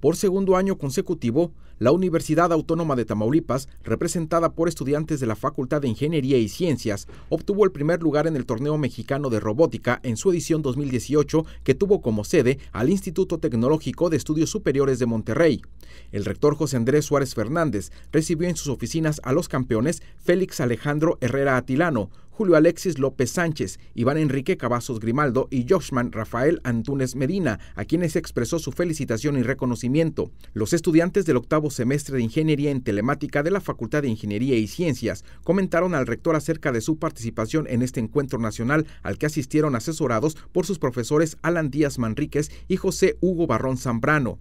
Por segundo año consecutivo, la Universidad Autónoma de Tamaulipas, representada por estudiantes de la Facultad de Ingeniería y Ciencias, obtuvo el primer lugar en el Torneo Mexicano de Robótica en su edición 2018, que tuvo como sede al Instituto Tecnológico de Estudios Superiores de Monterrey. El rector José Andrés Suárez Fernández recibió en sus oficinas a los campeones Félix Alejandro Herrera Atilano, Julio Alexis López Sánchez, Iván Enrique Cavazos Grimaldo y Joshman Rafael Antúnez Medina, a quienes expresó su felicitación y reconocimiento. Los estudiantes del octavo semestre de Ingeniería en Telemática de la Facultad de Ingeniería y Ciencias comentaron al rector acerca de su participación en este encuentro nacional al que asistieron asesorados por sus profesores Alan Díaz Manríquez y José Hugo Barrón Zambrano.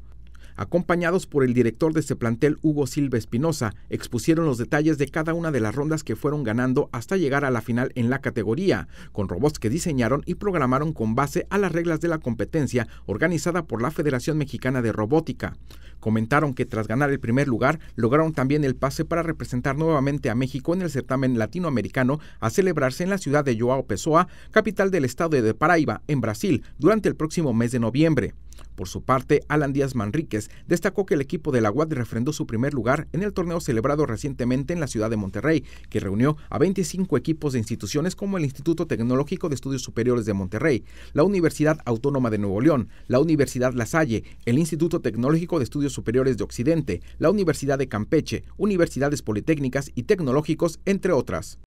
Acompañados por el director de este plantel, Hugo Silva Espinosa, expusieron los detalles de cada una de las rondas que fueron ganando hasta llegar a la final en la categoría, con robots que diseñaron y programaron con base a las reglas de la competencia organizada por la Federación Mexicana de Robótica. Comentaron que tras ganar el primer lugar, lograron también el pase para representar nuevamente a México en el certamen latinoamericano a celebrarse en la ciudad de Joao Pessoa, capital del estado de Paraíba, en Brasil, durante el próximo mes de noviembre. Por su parte, Alan Díaz Manríquez destacó que el equipo de la UAD refrendó su primer lugar en el torneo celebrado recientemente en la ciudad de Monterrey, que reunió a 25 equipos de instituciones como el Instituto Tecnológico de Estudios Superiores de Monterrey, la Universidad Autónoma de Nuevo León, la Universidad La Salle, el Instituto Tecnológico de Estudios Superiores de Occidente, la Universidad de Campeche, universidades politécnicas y tecnológicos, entre otras.